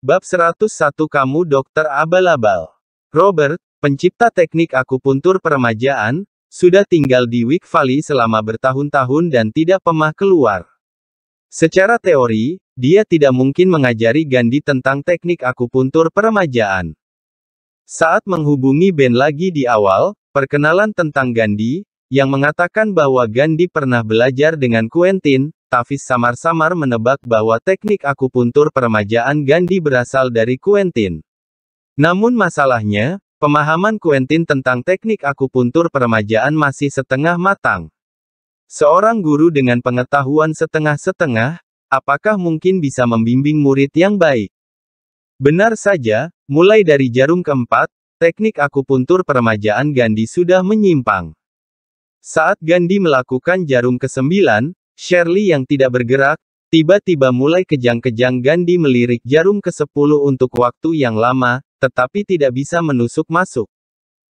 Bab 101 Kamu Dokter Abal-Abal. Robert, pencipta teknik akupuntur peremajaan, sudah tinggal di Wick Valley selama bertahun-tahun dan tidak pernah keluar. Secara teori, dia tidak mungkin mengajari Gandhi tentang teknik akupuntur peremajaan. Saat menghubungi Ben lagi di awal, perkenalan tentang Gandhi, yang mengatakan bahwa Gandhi pernah belajar dengan Quentin, Tavis samar-samar menebak bahwa teknik akupuntur peremajaan Gandhi berasal dari Quentin. Namun masalahnya, pemahaman Quentin tentang teknik akupuntur peremajaan masih setengah matang. Seorang guru dengan pengetahuan setengah-setengah, apakah mungkin bisa membimbing murid yang baik? Benar saja, mulai dari jarum keempat, teknik akupuntur peremajaan Gandhi sudah menyimpang. Saat Gandhi melakukan jarum ke-9, Shirley yang tidak bergerak, tiba-tiba mulai kejang-kejang Gandhi melirik jarum ke sepuluh untuk waktu yang lama, tetapi tidak bisa menusuk masuk.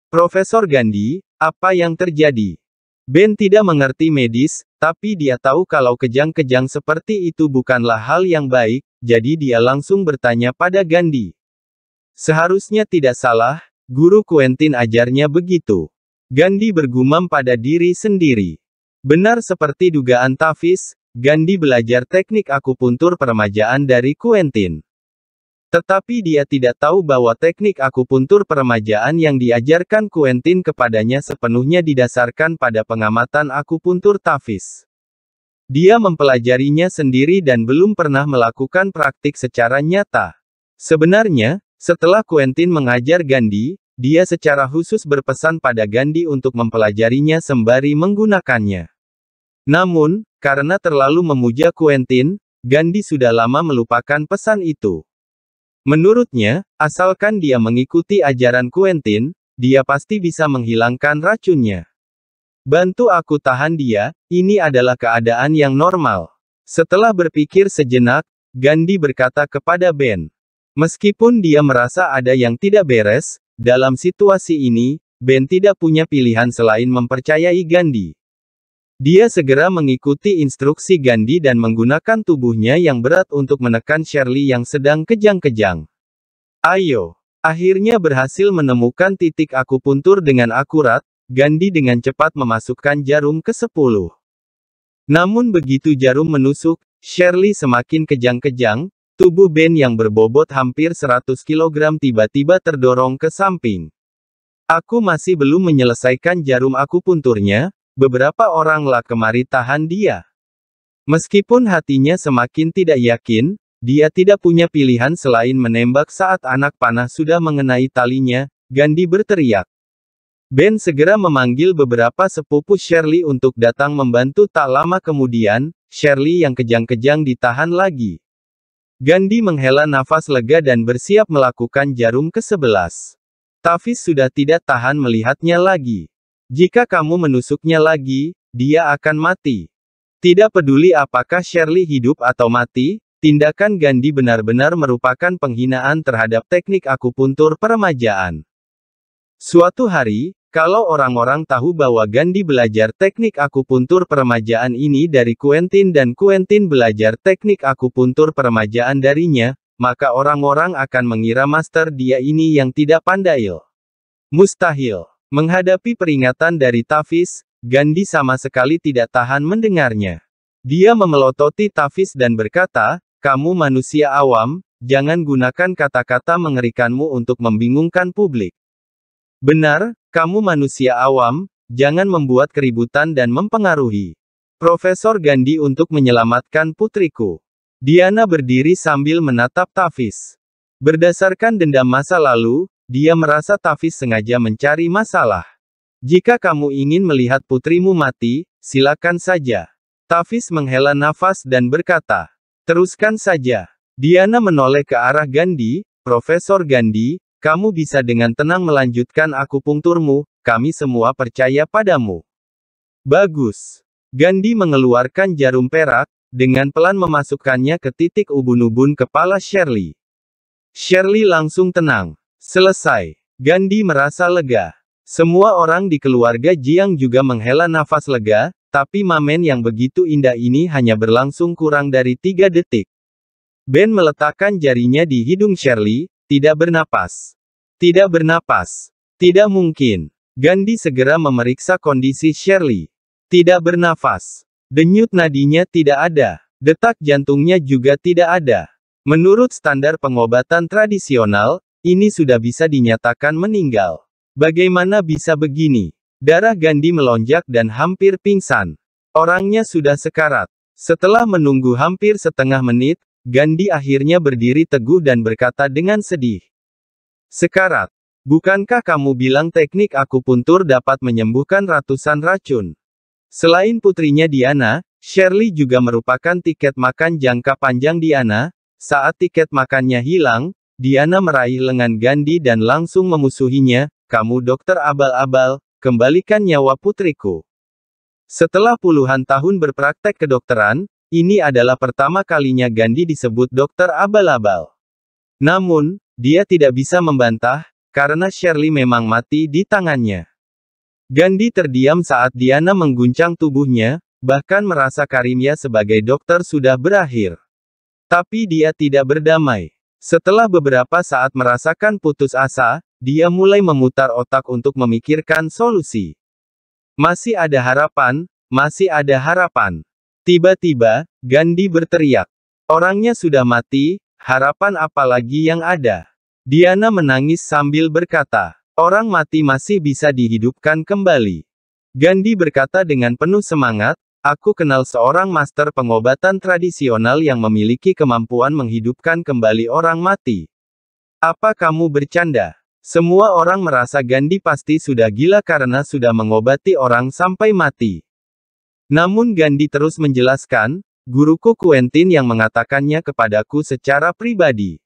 Profesor Gandhi, apa yang terjadi? Ben tidak mengerti medis, tapi dia tahu kalau kejang-kejang seperti itu bukanlah hal yang baik, jadi dia langsung bertanya pada Gandhi. Seharusnya tidak salah, guru Quentin ajarnya begitu. Gandhi bergumam pada diri sendiri. Benar seperti dugaan Tafis, Gandhi belajar teknik akupuntur peremajaan dari Quentin. Tetapi dia tidak tahu bahwa teknik akupuntur peremajaan yang diajarkan Quentin kepadanya sepenuhnya didasarkan pada pengamatan akupuntur Tafis. Dia mempelajarinya sendiri dan belum pernah melakukan praktik secara nyata. Sebenarnya, setelah Quentin mengajar Gandhi, dia secara khusus berpesan pada Gandhi untuk mempelajarinya sembari menggunakannya. Namun, karena terlalu memuja Quentin, Gandhi sudah lama melupakan pesan itu. Menurutnya, asalkan dia mengikuti ajaran Quentin, dia pasti bisa menghilangkan racunnya. Bantu aku tahan dia, ini adalah keadaan yang normal. Setelah berpikir sejenak, Gandhi berkata kepada Ben. Meskipun dia merasa ada yang tidak beres, dalam situasi ini, Ben tidak punya pilihan selain mempercayai Gandhi. Dia segera mengikuti instruksi Gandhi dan menggunakan tubuhnya yang berat untuk menekan Shirley yang sedang kejang-kejang. Ayo! Akhirnya berhasil menemukan titik akupuntur dengan akurat, Gandhi dengan cepat memasukkan jarum ke sepuluh. Namun begitu jarum menusuk, Shirley semakin kejang-kejang, Tubuh Ben yang berbobot hampir 100 kg tiba-tiba terdorong ke samping. Aku masih belum menyelesaikan jarum aku punturnya, beberapa oranglah kemari tahan dia. Meskipun hatinya semakin tidak yakin, dia tidak punya pilihan selain menembak saat anak panah sudah mengenai talinya, Gandhi berteriak. Ben segera memanggil beberapa sepupu Shirley untuk datang membantu tak lama kemudian, Shirley yang kejang-kejang ditahan lagi. Gandhi menghela nafas lega dan bersiap melakukan jarum ke-11. Tafis sudah tidak tahan melihatnya lagi. Jika kamu menusuknya lagi, dia akan mati. Tidak peduli apakah Shirley hidup atau mati, tindakan Gandhi benar-benar merupakan penghinaan terhadap teknik akupuntur peremajaan. Suatu hari, kalau orang-orang tahu bahwa Gandhi belajar teknik akupuntur peremajaan ini dari Quentin dan Quentin belajar teknik akupuntur peremajaan darinya, maka orang-orang akan mengira master dia ini yang tidak pandai. Mustahil. Menghadapi peringatan dari Tafis, Gandhi sama sekali tidak tahan mendengarnya. Dia memelototi Tafis dan berkata, kamu manusia awam, jangan gunakan kata-kata mengerikanmu untuk membingungkan publik. Benar, kamu manusia awam, jangan membuat keributan dan mempengaruhi. Profesor Gandhi untuk menyelamatkan putriku. Diana berdiri sambil menatap Tafis. Berdasarkan dendam masa lalu, dia merasa Tafis sengaja mencari masalah. Jika kamu ingin melihat putrimu mati, silakan saja. Tafis menghela nafas dan berkata, teruskan saja. Diana menoleh ke arah Gandhi, Profesor Gandhi, kamu bisa dengan tenang melanjutkan akupunkturmu, kami semua percaya padamu. Bagus. Gandhi mengeluarkan jarum perak, dengan pelan memasukkannya ke titik ubun-ubun kepala Shirley. Shirley langsung tenang. Selesai. Gandhi merasa lega. Semua orang di keluarga Jiang juga menghela nafas lega, tapi momen yang begitu indah ini hanya berlangsung kurang dari tiga detik. Ben meletakkan jarinya di hidung Shirley, tidak bernapas. Tidak bernapas. Tidak mungkin. Gandhi segera memeriksa kondisi Shirley. Tidak bernafas. Denyut nadinya tidak ada. Detak jantungnya juga tidak ada. Menurut standar pengobatan tradisional, ini sudah bisa dinyatakan meninggal. Bagaimana bisa begini? Darah Gandhi melonjak dan hampir pingsan. Orangnya sudah sekarat. Setelah menunggu hampir setengah menit, Gandhi akhirnya berdiri teguh dan berkata dengan sedih. Sekarat, bukankah kamu bilang teknik aku puntur dapat menyembuhkan ratusan racun? Selain putrinya Diana, Shirley juga merupakan tiket makan jangka panjang Diana, saat tiket makannya hilang, Diana meraih lengan Gandhi dan langsung memusuhinya, kamu dokter abal-abal, kembalikan nyawa putriku. Setelah puluhan tahun berpraktek kedokteran, ini adalah pertama kalinya Gandhi disebut dokter abal-abal. Namun, dia tidak bisa membantah, karena Shirley memang mati di tangannya. Gandhi terdiam saat Diana mengguncang tubuhnya, bahkan merasa karimnya sebagai dokter sudah berakhir. Tapi dia tidak berdamai. Setelah beberapa saat merasakan putus asa, dia mulai memutar otak untuk memikirkan solusi. Masih ada harapan, masih ada harapan. Tiba-tiba, Gandhi berteriak. Orangnya sudah mati, harapan apalagi yang ada. Diana menangis sambil berkata, orang mati masih bisa dihidupkan kembali. Gandhi berkata dengan penuh semangat, Aku kenal seorang master pengobatan tradisional yang memiliki kemampuan menghidupkan kembali orang mati. Apa kamu bercanda? Semua orang merasa Gandhi pasti sudah gila karena sudah mengobati orang sampai mati. Namun Gandhi terus menjelaskan, guruku Quentin yang mengatakannya kepadaku secara pribadi.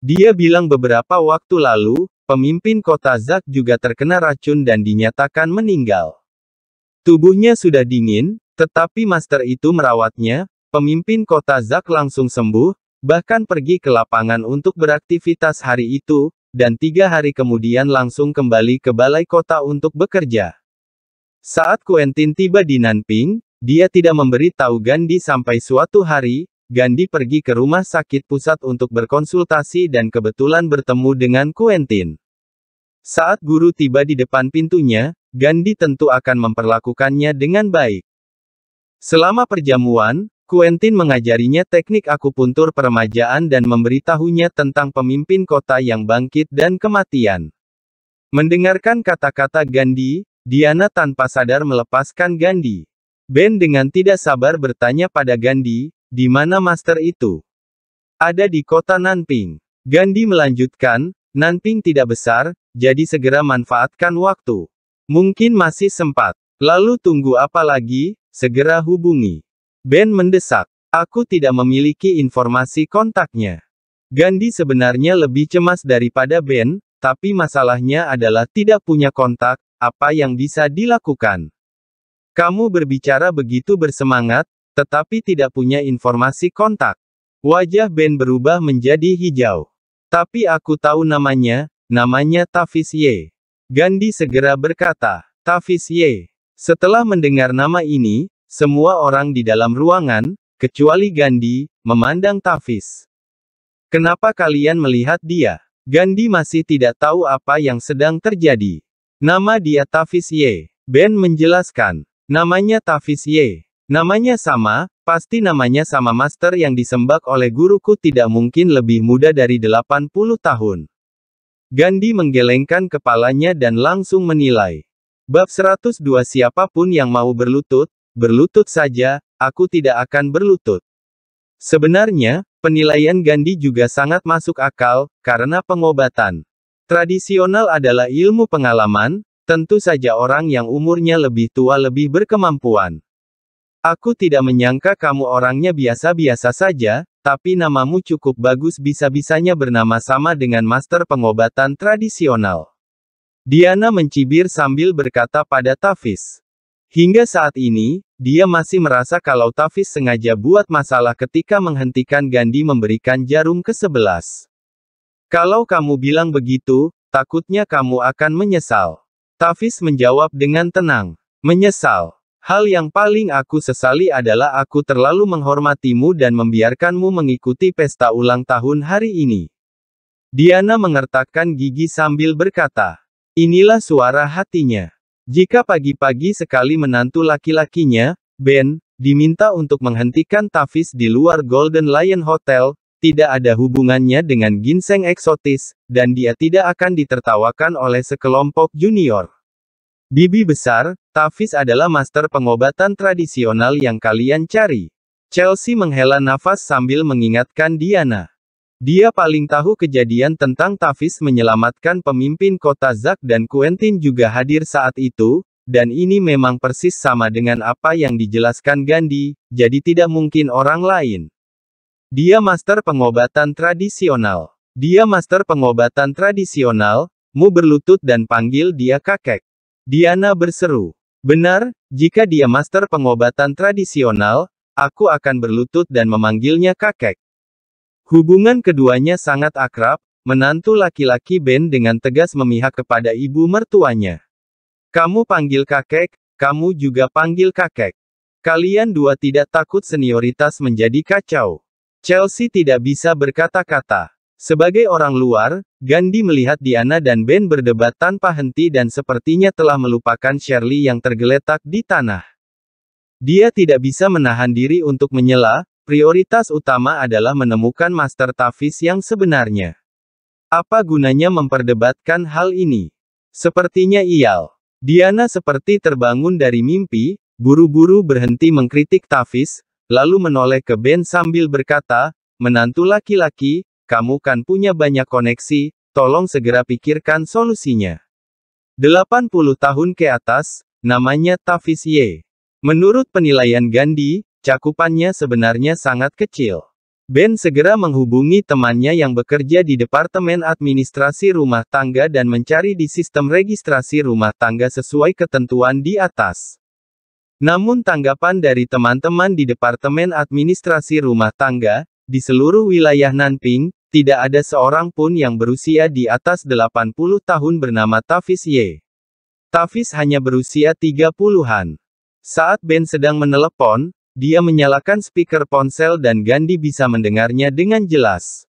Dia bilang beberapa waktu lalu, pemimpin kota Zak juga terkena racun dan dinyatakan meninggal. Tubuhnya sudah dingin, tetapi master itu merawatnya, pemimpin kota Zak langsung sembuh, bahkan pergi ke lapangan untuk beraktivitas hari itu, dan tiga hari kemudian langsung kembali ke balai kota untuk bekerja. Saat Quentin tiba di Nanping, dia tidak memberi tahu Gandhi sampai suatu hari, Gandhi pergi ke rumah sakit pusat untuk berkonsultasi dan kebetulan bertemu dengan Quentin. Saat guru tiba di depan pintunya, Gandhi tentu akan memperlakukannya dengan baik. Selama perjamuan, Quentin mengajarinya teknik akupuntur peremajaan dan memberitahunya tentang pemimpin kota yang bangkit dan kematian. Mendengarkan kata-kata Gandhi, Diana tanpa sadar melepaskan Gandhi. Ben dengan tidak sabar bertanya pada Gandhi, di mana master itu? Ada di kota Nanping. Gandhi melanjutkan, Nanping tidak besar, jadi segera manfaatkan waktu. Mungkin masih sempat. Lalu tunggu apa lagi? Segera hubungi. Ben mendesak. Aku tidak memiliki informasi kontaknya. Gandhi sebenarnya lebih cemas daripada Ben, tapi masalahnya adalah tidak punya kontak, apa yang bisa dilakukan. Kamu berbicara begitu bersemangat, tetapi tidak punya informasi kontak. Wajah Ben berubah menjadi hijau. Tapi aku tahu namanya, namanya Tafis Ye. Gandhi segera berkata, Tafis Ye, setelah mendengar nama ini, semua orang di dalam ruangan, kecuali Gandhi, memandang Tafis. Kenapa kalian melihat dia? Gandhi masih tidak tahu apa yang sedang terjadi. Nama dia Tafis Ye. Ben menjelaskan. Namanya Tafis Ye. Namanya sama, pasti namanya sama master yang disembak oleh guruku tidak mungkin lebih muda dari 80 tahun. Gandhi menggelengkan kepalanya dan langsung menilai. Bab 102 Siapapun yang mau berlutut, berlutut saja, aku tidak akan berlutut. Sebenarnya, penilaian Gandhi juga sangat masuk akal, karena pengobatan tradisional adalah ilmu pengalaman, tentu saja orang yang umurnya lebih tua lebih berkemampuan. Aku tidak menyangka kamu orangnya biasa-biasa saja, tapi namamu cukup bagus bisa-bisanya bernama sama dengan master pengobatan tradisional. Diana mencibir sambil berkata pada Tafis. Hingga saat ini, dia masih merasa kalau Tafis sengaja buat masalah ketika menghentikan Gandhi memberikan jarum ke sebelas. Kalau kamu bilang begitu, takutnya kamu akan menyesal. Tafis menjawab dengan tenang. Menyesal. Hal yang paling aku sesali adalah aku terlalu menghormatimu dan membiarkanmu mengikuti pesta ulang tahun hari ini. Diana mengertakkan gigi sambil berkata, Inilah suara hatinya. Jika pagi-pagi sekali menantu laki-lakinya, Ben, diminta untuk menghentikan Tavis di luar Golden Lion Hotel, tidak ada hubungannya dengan ginseng eksotis, dan dia tidak akan ditertawakan oleh sekelompok junior. Bibi besar, Tavis adalah master pengobatan tradisional yang kalian cari. Chelsea menghela nafas sambil mengingatkan Diana. Dia paling tahu kejadian tentang Tafis menyelamatkan pemimpin kota Zak dan Quentin juga hadir saat itu, dan ini memang persis sama dengan apa yang dijelaskan Gandhi, jadi tidak mungkin orang lain. Dia master pengobatan tradisional. Dia master pengobatan tradisional, Mu berlutut dan panggil dia kakek. Diana berseru. Benar, jika dia master pengobatan tradisional, aku akan berlutut dan memanggilnya kakek. Hubungan keduanya sangat akrab, menantu laki-laki Ben dengan tegas memihak kepada ibu mertuanya. Kamu panggil kakek, kamu juga panggil kakek. Kalian dua tidak takut senioritas menjadi kacau. Chelsea tidak bisa berkata-kata. Sebagai orang luar, Gandhi melihat Diana dan Ben berdebat tanpa henti dan sepertinya telah melupakan Shirley yang tergeletak di tanah. Dia tidak bisa menahan diri untuk menyela, Prioritas utama adalah menemukan master tafis yang sebenarnya. Apa gunanya memperdebatkan hal ini? Sepertinya iyal. Diana seperti terbangun dari mimpi, buru-buru berhenti mengkritik Tafis, lalu menoleh ke Ben sambil berkata, menantu laki-laki, kamu kan punya banyak koneksi, tolong segera pikirkan solusinya. 80 tahun ke atas, namanya Tafis Ye. Menurut penilaian Gandhi, Cakupannya sebenarnya sangat kecil. Ben segera menghubungi temannya yang bekerja di Departemen Administrasi Rumah Tangga dan mencari di sistem registrasi rumah tangga sesuai ketentuan di atas. Namun tanggapan dari teman-teman di Departemen Administrasi Rumah Tangga, di seluruh wilayah Nanping, tidak ada seorang pun yang berusia di atas 80 tahun bernama Tafis Y. Tafis hanya berusia 30-an. Saat Ben sedang menelepon, dia menyalakan speaker ponsel dan Gandhi bisa mendengarnya dengan jelas.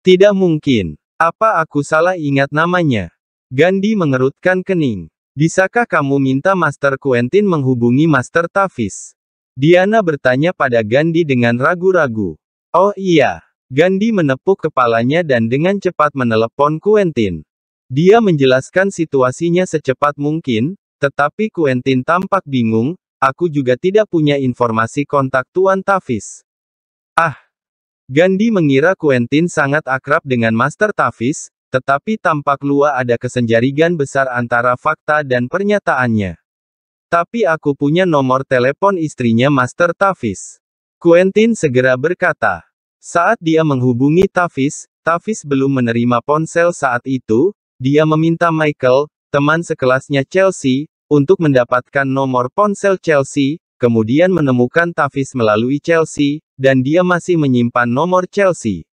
Tidak mungkin. Apa aku salah ingat namanya? Gandhi mengerutkan kening. Bisakah kamu minta Master Quentin menghubungi Master Tavis? Diana bertanya pada Gandhi dengan ragu-ragu. Oh iya. Gandhi menepuk kepalanya dan dengan cepat menelepon Quentin. Dia menjelaskan situasinya secepat mungkin, tetapi Quentin tampak bingung, Aku juga tidak punya informasi kontak Tuan Tafis. Ah! Gandhi mengira Quentin sangat akrab dengan Master Tafis, tetapi tampak luar ada kesenjarigan besar antara fakta dan pernyataannya. Tapi aku punya nomor telepon istrinya Master Tafis. Quentin segera berkata. Saat dia menghubungi Tafis, Tafis belum menerima ponsel saat itu, dia meminta Michael, teman sekelasnya Chelsea, untuk mendapatkan nomor ponsel Chelsea, kemudian menemukan Tavis melalui Chelsea, dan dia masih menyimpan nomor Chelsea.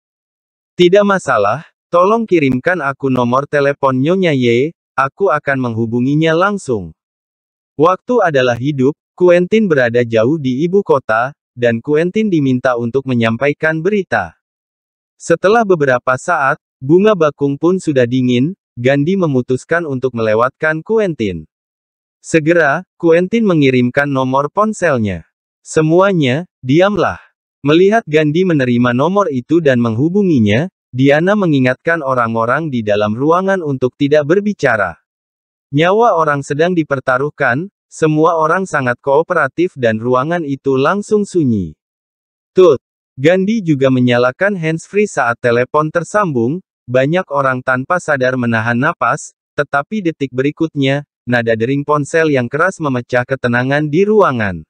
Tidak masalah, tolong kirimkan aku nomor telepon Nyonya Ye, aku akan menghubunginya langsung. Waktu adalah hidup, Quentin berada jauh di ibu kota, dan Quentin diminta untuk menyampaikan berita. Setelah beberapa saat, bunga bakung pun sudah dingin, Gandhi memutuskan untuk melewatkan Quentin. Segera, Quentin mengirimkan nomor ponselnya. Semuanya, diamlah. Melihat Gandhi menerima nomor itu dan menghubunginya, Diana mengingatkan orang-orang di dalam ruangan untuk tidak berbicara. Nyawa orang sedang dipertaruhkan, semua orang sangat kooperatif dan ruangan itu langsung sunyi. Tut. Gandhi juga menyalakan handsfree saat telepon tersambung, banyak orang tanpa sadar menahan napas, tetapi detik berikutnya, nada dering ponsel yang keras memecah ketenangan di ruangan.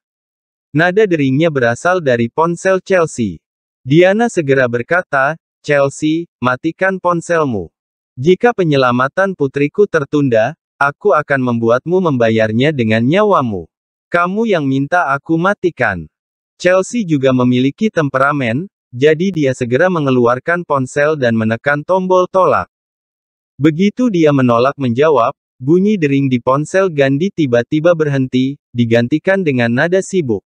Nada deringnya berasal dari ponsel Chelsea. Diana segera berkata, Chelsea, matikan ponselmu. Jika penyelamatan putriku tertunda, aku akan membuatmu membayarnya dengan nyawamu. Kamu yang minta aku matikan. Chelsea juga memiliki temperamen, jadi dia segera mengeluarkan ponsel dan menekan tombol tolak. Begitu dia menolak menjawab, Bunyi dering di ponsel Gandhi tiba-tiba berhenti, digantikan dengan nada sibuk.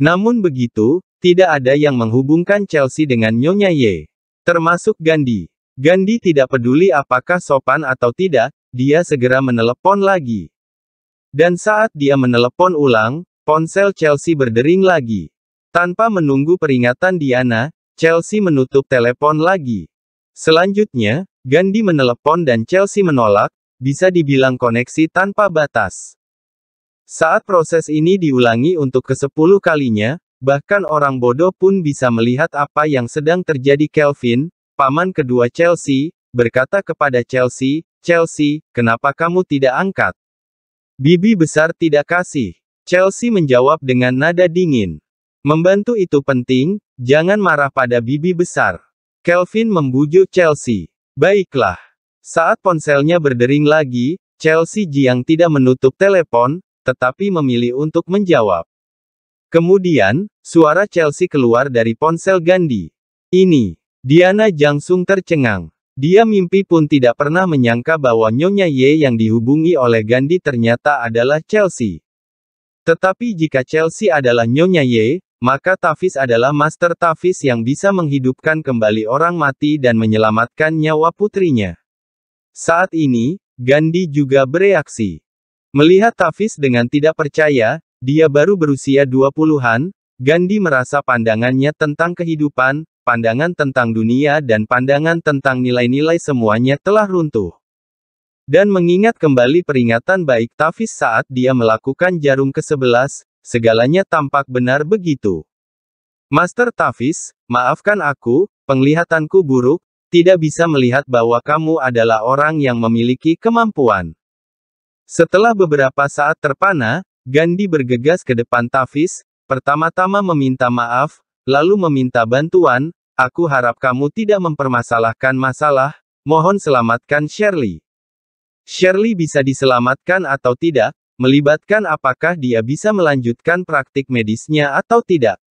Namun begitu, tidak ada yang menghubungkan Chelsea dengan Nyonya Ye. Termasuk Gandhi. Gandhi tidak peduli apakah sopan atau tidak, dia segera menelepon lagi. Dan saat dia menelepon ulang, ponsel Chelsea berdering lagi. Tanpa menunggu peringatan Diana, Chelsea menutup telepon lagi. Selanjutnya, Gandhi menelepon dan Chelsea menolak, bisa dibilang koneksi tanpa batas. Saat proses ini diulangi untuk ke-10 kalinya, bahkan orang bodoh pun bisa melihat apa yang sedang terjadi Kelvin, paman kedua Chelsea, berkata kepada Chelsea, Chelsea, kenapa kamu tidak angkat? Bibi besar tidak kasih. Chelsea menjawab dengan nada dingin. Membantu itu penting, jangan marah pada bibi besar. Kelvin membujuk Chelsea. Baiklah, saat ponselnya berdering lagi, Chelsea Jiang tidak menutup telepon, tetapi memilih untuk menjawab. Kemudian, suara Chelsea keluar dari ponsel Gandhi. Ini, Diana Jangsung tercengang. Dia mimpi pun tidak pernah menyangka bahwa Nyonya Ye yang dihubungi oleh Gandhi ternyata adalah Chelsea. Tetapi jika Chelsea adalah Nyonya Ye, maka Tafis adalah Master Tafis yang bisa menghidupkan kembali orang mati dan menyelamatkan nyawa putrinya. Saat ini, Gandhi juga bereaksi. Melihat Tafis dengan tidak percaya, dia baru berusia 20-an, Gandhi merasa pandangannya tentang kehidupan, pandangan tentang dunia dan pandangan tentang nilai-nilai semuanya telah runtuh. Dan mengingat kembali peringatan baik Tafis saat dia melakukan jarum ke-11, segalanya tampak benar begitu. Master Tafis, maafkan aku, penglihatanku buruk, tidak bisa melihat bahwa kamu adalah orang yang memiliki kemampuan. Setelah beberapa saat terpana, Gandhi bergegas ke depan Tafis, pertama-tama meminta maaf, lalu meminta bantuan, aku harap kamu tidak mempermasalahkan masalah, mohon selamatkan Shirley. Shirley bisa diselamatkan atau tidak, melibatkan apakah dia bisa melanjutkan praktik medisnya atau tidak.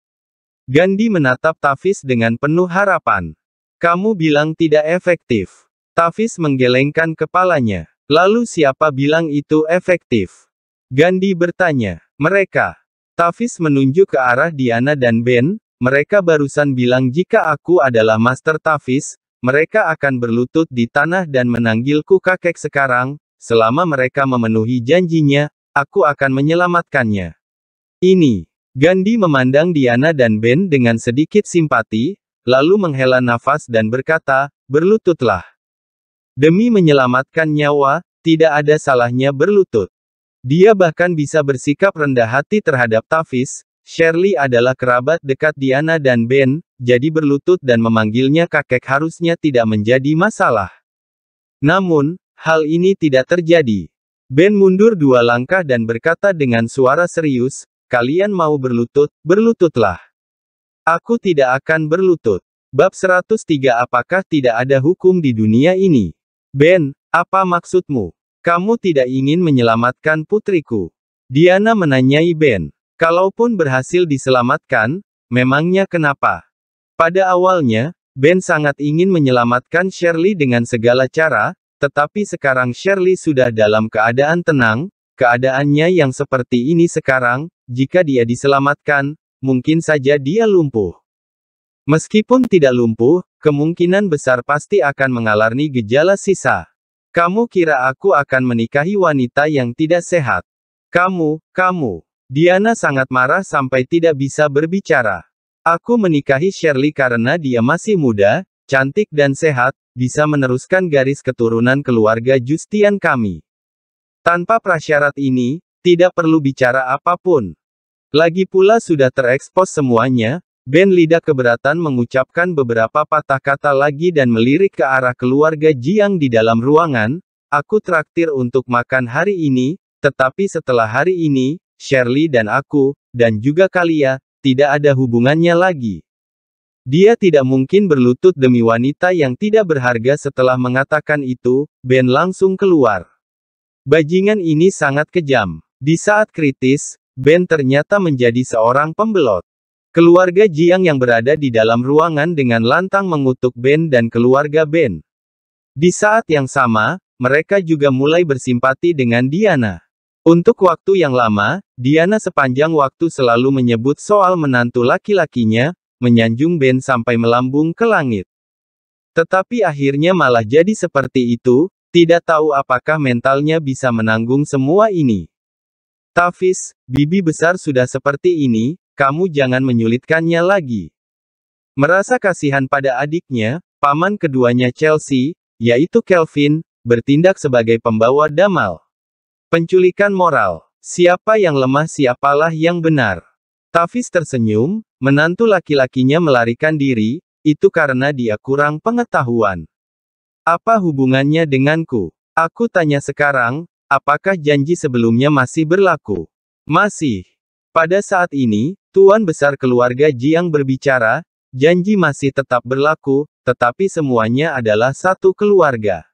Gandhi menatap Tafis dengan penuh harapan. Kamu bilang tidak efektif. Tafis menggelengkan kepalanya. Lalu siapa bilang itu efektif? Gandhi bertanya. Mereka. Tafis menunjuk ke arah Diana dan Ben, mereka barusan bilang jika aku adalah Master Tafis, mereka akan berlutut di tanah dan menanggilku kakek sekarang, selama mereka memenuhi janjinya, aku akan menyelamatkannya. Ini. Gandhi memandang Diana dan Ben dengan sedikit simpati, lalu menghela nafas dan berkata, berlututlah. Demi menyelamatkan nyawa, tidak ada salahnya berlutut. Dia bahkan bisa bersikap rendah hati terhadap Tafis, Shirley adalah kerabat dekat Diana dan Ben, jadi berlutut dan memanggilnya kakek harusnya tidak menjadi masalah. Namun, hal ini tidak terjadi. Ben mundur dua langkah dan berkata dengan suara serius, kalian mau berlutut, berlututlah. Aku tidak akan berlutut. Bab 103 Apakah tidak ada hukum di dunia ini? Ben, apa maksudmu? Kamu tidak ingin menyelamatkan putriku. Diana menanyai Ben. Kalaupun berhasil diselamatkan, memangnya kenapa? Pada awalnya, Ben sangat ingin menyelamatkan Shirley dengan segala cara, tetapi sekarang Shirley sudah dalam keadaan tenang, keadaannya yang seperti ini sekarang, jika dia diselamatkan, mungkin saja dia lumpuh. Meskipun tidak lumpuh, kemungkinan besar pasti akan mengalami gejala sisa. Kamu kira aku akan menikahi wanita yang tidak sehat? Kamu, kamu. Diana sangat marah sampai tidak bisa berbicara. Aku menikahi Shirley karena dia masih muda, cantik dan sehat, bisa meneruskan garis keturunan keluarga Justian kami. Tanpa prasyarat ini, tidak perlu bicara apapun. Lagi pula sudah terekspos semuanya, Ben Lida keberatan mengucapkan beberapa patah kata lagi dan melirik ke arah keluarga Jiang di dalam ruangan, aku traktir untuk makan hari ini, tetapi setelah hari ini, Shirley dan aku, dan juga Kalia, tidak ada hubungannya lagi. Dia tidak mungkin berlutut demi wanita yang tidak berharga setelah mengatakan itu, Ben langsung keluar. Bajingan ini sangat kejam. Di saat kritis, Ben ternyata menjadi seorang pembelot. Keluarga Jiang yang berada di dalam ruangan dengan lantang mengutuk Ben dan keluarga Ben. Di saat yang sama, mereka juga mulai bersimpati dengan Diana. Untuk waktu yang lama, Diana sepanjang waktu selalu menyebut soal menantu laki-lakinya, menyanjung Ben sampai melambung ke langit. Tetapi akhirnya malah jadi seperti itu, tidak tahu apakah mentalnya bisa menanggung semua ini. Tafis, bibi besar sudah seperti ini, kamu jangan menyulitkannya lagi. Merasa kasihan pada adiknya, paman keduanya Chelsea, yaitu Kelvin, bertindak sebagai pembawa damal. Penculikan moral, siapa yang lemah siapalah yang benar. Tafis tersenyum, menantu laki-lakinya melarikan diri, itu karena dia kurang pengetahuan. Apa hubungannya denganku? Aku tanya sekarang, Apakah janji sebelumnya masih berlaku? Masih. Pada saat ini, Tuan Besar Keluarga Jiang berbicara, janji masih tetap berlaku, tetapi semuanya adalah satu keluarga.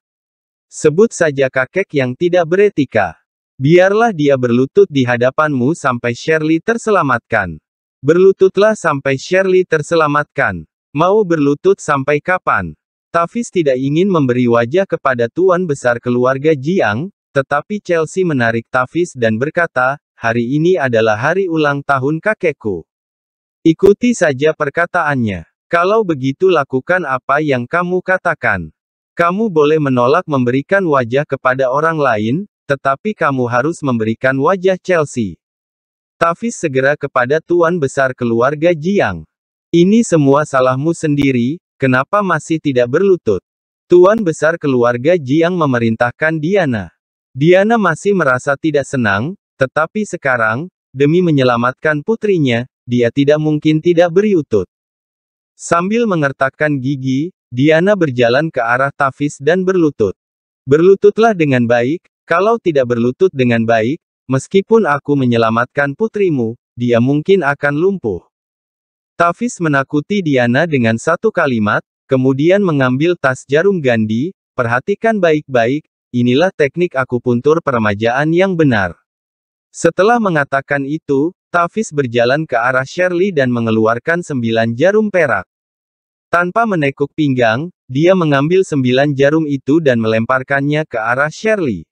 Sebut saja kakek yang tidak beretika. Biarlah dia berlutut di hadapanmu sampai Shirley terselamatkan. Berlututlah sampai Shirley terselamatkan. Mau berlutut sampai kapan? Tafis tidak ingin memberi wajah kepada Tuan Besar Keluarga Jiang, tetapi Chelsea menarik Tavis dan berkata, hari ini adalah hari ulang tahun kakekku. Ikuti saja perkataannya. Kalau begitu lakukan apa yang kamu katakan. Kamu boleh menolak memberikan wajah kepada orang lain, tetapi kamu harus memberikan wajah Chelsea. Tavis segera kepada Tuan Besar keluarga Jiang. Ini semua salahmu sendiri, kenapa masih tidak berlutut? Tuan Besar keluarga Jiang memerintahkan Diana. Diana masih merasa tidak senang, tetapi sekarang, demi menyelamatkan putrinya, dia tidak mungkin tidak beriutut. Sambil mengertakkan gigi, Diana berjalan ke arah Tafis dan berlutut. Berlututlah dengan baik, kalau tidak berlutut dengan baik, meskipun aku menyelamatkan putrimu, dia mungkin akan lumpuh. Tafis menakuti Diana dengan satu kalimat, kemudian mengambil tas jarum Gandhi, perhatikan baik-baik, Inilah teknik akupuntur peremajaan yang benar. Setelah mengatakan itu, Tafis berjalan ke arah Shirley dan mengeluarkan sembilan jarum perak. Tanpa menekuk pinggang, dia mengambil sembilan jarum itu dan melemparkannya ke arah Shirley.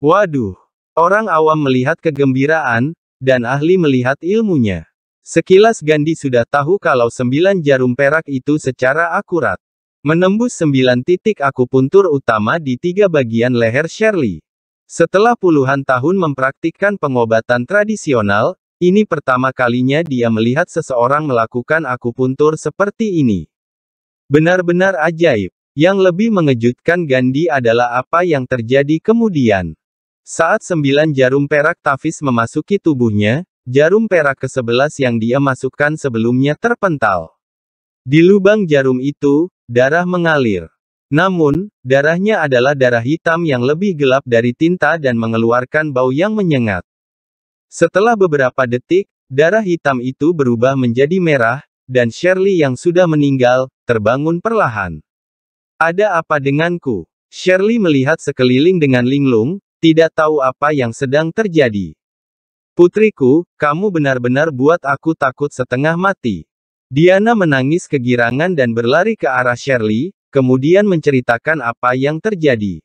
Waduh! Orang awam melihat kegembiraan, dan ahli melihat ilmunya. Sekilas Gandhi sudah tahu kalau sembilan jarum perak itu secara akurat. Menembus sembilan titik akupuntur utama di tiga bagian leher Shirley. Setelah puluhan tahun mempraktikkan pengobatan tradisional, ini pertama kalinya dia melihat seseorang melakukan akupuntur seperti ini. Benar-benar ajaib. Yang lebih mengejutkan Gandhi adalah apa yang terjadi kemudian. Saat sembilan jarum perak tafis memasuki tubuhnya, jarum perak ke-11 yang dia masukkan sebelumnya terpental. Di lubang jarum itu, Darah mengalir. Namun, darahnya adalah darah hitam yang lebih gelap dari tinta dan mengeluarkan bau yang menyengat. Setelah beberapa detik, darah hitam itu berubah menjadi merah, dan Shirley yang sudah meninggal, terbangun perlahan. Ada apa denganku? Shirley melihat sekeliling dengan linglung, tidak tahu apa yang sedang terjadi. Putriku, kamu benar-benar buat aku takut setengah mati. Diana menangis kegirangan dan berlari ke arah Shirley, kemudian menceritakan apa yang terjadi.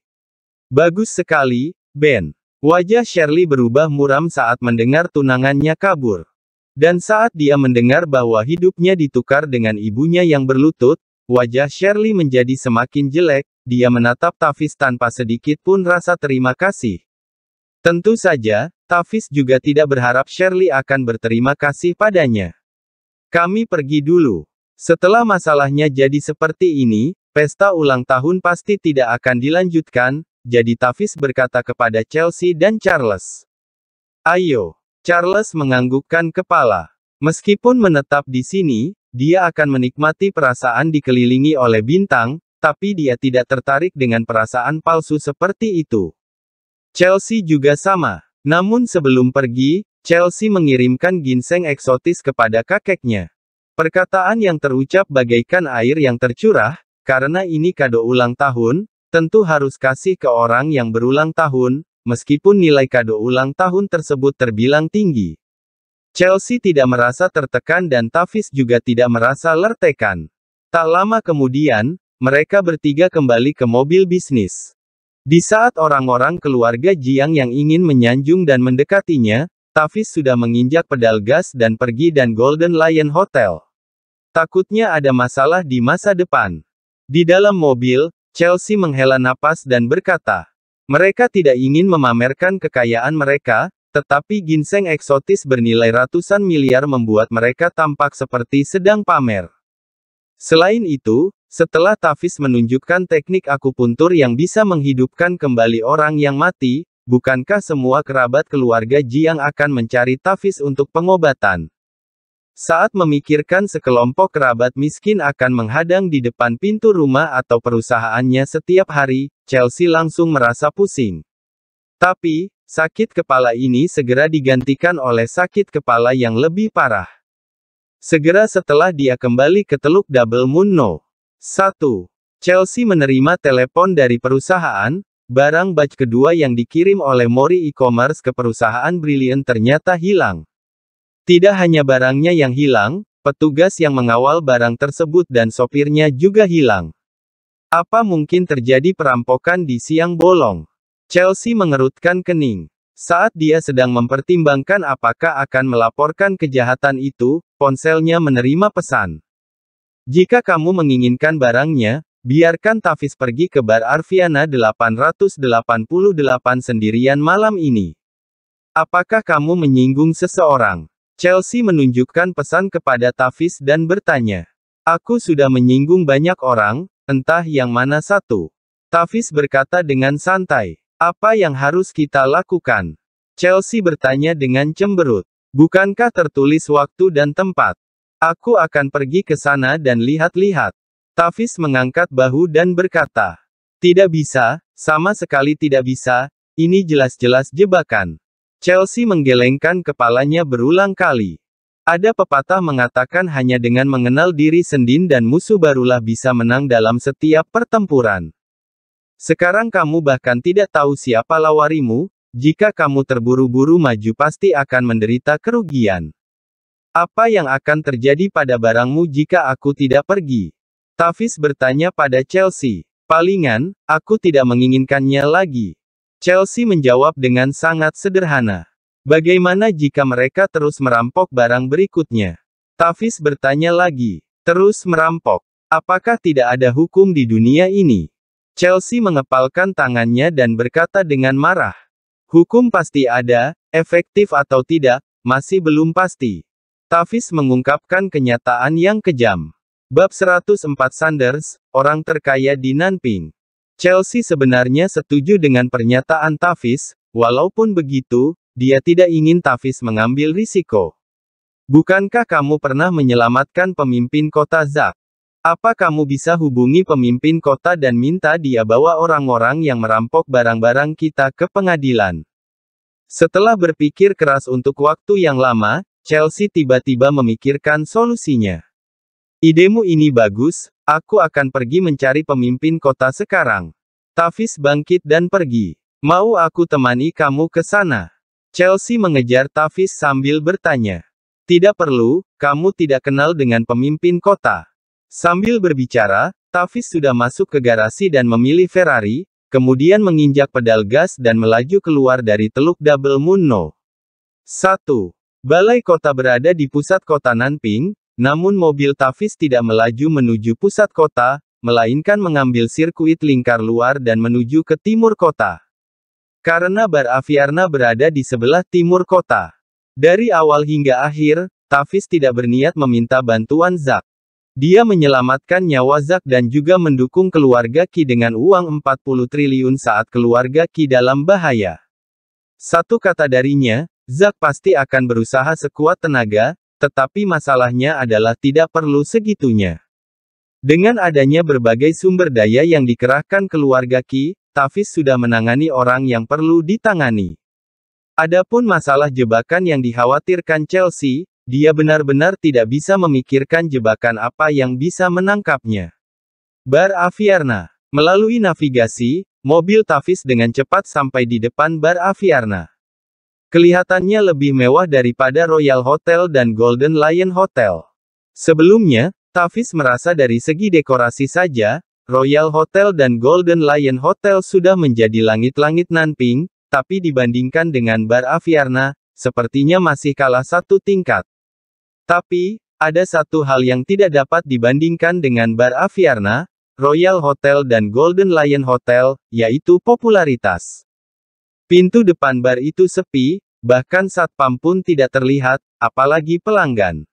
Bagus sekali, Ben. Wajah Shirley berubah muram saat mendengar tunangannya kabur. Dan saat dia mendengar bahwa hidupnya ditukar dengan ibunya yang berlutut, wajah Shirley menjadi semakin jelek, dia menatap Tafis tanpa sedikit pun rasa terima kasih. Tentu saja, Tafis juga tidak berharap Shirley akan berterima kasih padanya. Kami pergi dulu. Setelah masalahnya jadi seperti ini, pesta ulang tahun pasti tidak akan dilanjutkan, jadi Tavis berkata kepada Chelsea dan Charles. Ayo. Charles menganggukkan kepala. Meskipun menetap di sini, dia akan menikmati perasaan dikelilingi oleh bintang, tapi dia tidak tertarik dengan perasaan palsu seperti itu. Chelsea juga sama. Namun sebelum pergi, Chelsea mengirimkan ginseng eksotis kepada kakeknya. Perkataan yang terucap bagaikan air yang tercurah, karena ini kado ulang tahun, tentu harus kasih ke orang yang berulang tahun, meskipun nilai kado ulang tahun tersebut terbilang tinggi. Chelsea tidak merasa tertekan dan Tavis juga tidak merasa lertekan. Tak lama kemudian, mereka bertiga kembali ke mobil bisnis. Di saat orang-orang keluarga Jiang yang ingin menyanjung dan mendekatinya, Tavis sudah menginjak pedal gas dan pergi dan Golden Lion Hotel. Takutnya ada masalah di masa depan. Di dalam mobil, Chelsea menghela napas dan berkata, mereka tidak ingin memamerkan kekayaan mereka, tetapi ginseng eksotis bernilai ratusan miliar membuat mereka tampak seperti sedang pamer. Selain itu, setelah Tavis menunjukkan teknik akupuntur yang bisa menghidupkan kembali orang yang mati, Bukankah semua kerabat keluarga Jiang akan mencari Tafis untuk pengobatan? Saat memikirkan sekelompok kerabat miskin akan menghadang di depan pintu rumah atau perusahaannya setiap hari, Chelsea langsung merasa pusing. Tapi, sakit kepala ini segera digantikan oleh sakit kepala yang lebih parah. Segera setelah dia kembali ke Teluk Double Moon No. 1. Chelsea menerima telepon dari perusahaan, Barang batch kedua yang dikirim oleh Mori e-commerce ke perusahaan Brilliant ternyata hilang. Tidak hanya barangnya yang hilang, petugas yang mengawal barang tersebut dan sopirnya juga hilang. Apa mungkin terjadi perampokan di siang bolong? Chelsea mengerutkan kening. Saat dia sedang mempertimbangkan apakah akan melaporkan kejahatan itu, ponselnya menerima pesan. Jika kamu menginginkan barangnya, Biarkan Tafis pergi ke bar Arviana 888 sendirian malam ini. Apakah kamu menyinggung seseorang? Chelsea menunjukkan pesan kepada Tafis dan bertanya. Aku sudah menyinggung banyak orang, entah yang mana satu. Tafis berkata dengan santai. Apa yang harus kita lakukan? Chelsea bertanya dengan cemberut. Bukankah tertulis waktu dan tempat? Aku akan pergi ke sana dan lihat-lihat. Tafis mengangkat bahu dan berkata, Tidak bisa, sama sekali tidak bisa, ini jelas-jelas jebakan. Chelsea menggelengkan kepalanya berulang kali. Ada pepatah mengatakan hanya dengan mengenal diri sendiri dan musuh barulah bisa menang dalam setiap pertempuran. Sekarang kamu bahkan tidak tahu siapa lawarimu, jika kamu terburu-buru maju pasti akan menderita kerugian. Apa yang akan terjadi pada barangmu jika aku tidak pergi? Tavis bertanya pada Chelsea. Palingan, aku tidak menginginkannya lagi. Chelsea menjawab dengan sangat sederhana. Bagaimana jika mereka terus merampok barang berikutnya? Tavis bertanya lagi. Terus merampok. Apakah tidak ada hukum di dunia ini? Chelsea mengepalkan tangannya dan berkata dengan marah. Hukum pasti ada, efektif atau tidak, masih belum pasti. Tavis mengungkapkan kenyataan yang kejam. Bab 104 Sanders, orang terkaya di Nanping. Chelsea sebenarnya setuju dengan pernyataan Tavis, walaupun begitu, dia tidak ingin Tavis mengambil risiko. Bukankah kamu pernah menyelamatkan pemimpin kota Zak? Apa kamu bisa hubungi pemimpin kota dan minta dia bawa orang-orang yang merampok barang-barang kita ke pengadilan? Setelah berpikir keras untuk waktu yang lama, Chelsea tiba-tiba memikirkan solusinya. Idemu ini bagus, aku akan pergi mencari pemimpin kota sekarang. Tafis bangkit dan pergi. Mau aku temani kamu ke sana? Chelsea mengejar Tafis sambil bertanya. Tidak perlu, kamu tidak kenal dengan pemimpin kota. Sambil berbicara, Tafis sudah masuk ke garasi dan memilih Ferrari, kemudian menginjak pedal gas dan melaju keluar dari Teluk Double Muno. 1. Balai kota berada di pusat kota Nanping, namun mobil Tavis tidak melaju menuju pusat kota, melainkan mengambil sirkuit lingkar luar dan menuju ke timur kota. Karena Bar Aviarna berada di sebelah timur kota. Dari awal hingga akhir, Tavis tidak berniat meminta bantuan Zak. Dia menyelamatkan nyawa Zak dan juga mendukung keluarga Ki dengan uang 40 triliun saat keluarga Ki dalam bahaya. Satu kata darinya, Zak pasti akan berusaha sekuat tenaga, tetapi masalahnya adalah tidak perlu segitunya. Dengan adanya berbagai sumber daya yang dikerahkan keluarga Ki, Tafis sudah menangani orang yang perlu ditangani. Adapun masalah jebakan yang dikhawatirkan Chelsea, dia benar-benar tidak bisa memikirkan jebakan apa yang bisa menangkapnya. Bar Aviarna. Melalui navigasi, mobil Tafis dengan cepat sampai di depan Bar Aviarna. Kelihatannya lebih mewah daripada Royal Hotel dan Golden Lion Hotel. Sebelumnya, Tavis merasa dari segi dekorasi saja, Royal Hotel dan Golden Lion Hotel sudah menjadi langit-langit nanping, tapi dibandingkan dengan Bar Aviarna, sepertinya masih kalah satu tingkat. Tapi, ada satu hal yang tidak dapat dibandingkan dengan Bar Aviarna, Royal Hotel dan Golden Lion Hotel, yaitu popularitas. Pintu depan bar itu sepi, bahkan satpam pun tidak terlihat, apalagi pelanggan.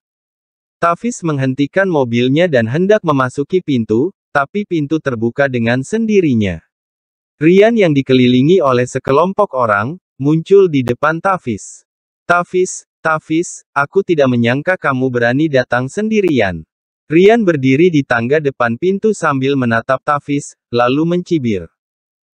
Tafis menghentikan mobilnya dan hendak memasuki pintu, tapi pintu terbuka dengan sendirinya. Rian yang dikelilingi oleh sekelompok orang, muncul di depan Tafis. Tafis, Tafis, aku tidak menyangka kamu berani datang sendirian. Rian berdiri di tangga depan pintu sambil menatap Tafis, lalu mencibir.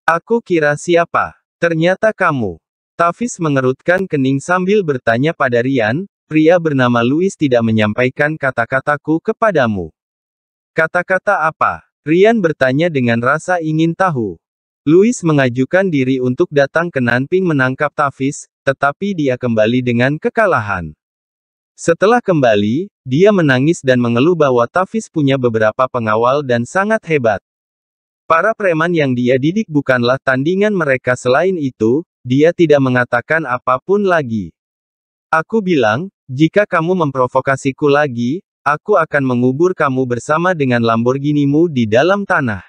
Aku kira siapa? Ternyata kamu. Tafis mengerutkan kening sambil bertanya pada Rian, pria bernama Louis tidak menyampaikan kata-kataku kepadamu. Kata-kata apa? Rian bertanya dengan rasa ingin tahu. Louis mengajukan diri untuk datang ke Nanping menangkap Tafis, tetapi dia kembali dengan kekalahan. Setelah kembali, dia menangis dan mengeluh bahwa Tafis punya beberapa pengawal dan sangat hebat. Para preman yang dia didik bukanlah tandingan mereka selain itu, dia tidak mengatakan apapun lagi. Aku bilang, jika kamu memprovokasiku lagi, aku akan mengubur kamu bersama dengan Lamborghini mu di dalam tanah.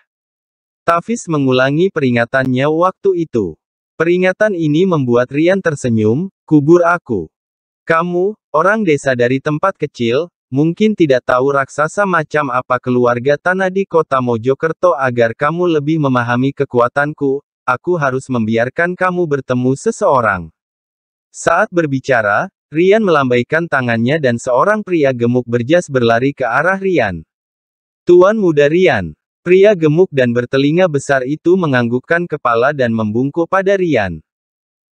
Tafis mengulangi peringatannya waktu itu. Peringatan ini membuat Rian tersenyum, kubur aku. Kamu, orang desa dari tempat kecil, Mungkin tidak tahu raksasa macam apa keluarga tanah di kota Mojokerto agar kamu lebih memahami kekuatanku, aku harus membiarkan kamu bertemu seseorang. Saat berbicara, Rian melambaikan tangannya dan seorang pria gemuk berjas berlari ke arah Rian. Tuan muda Rian. Pria gemuk dan bertelinga besar itu menganggukkan kepala dan membungkuk pada Rian.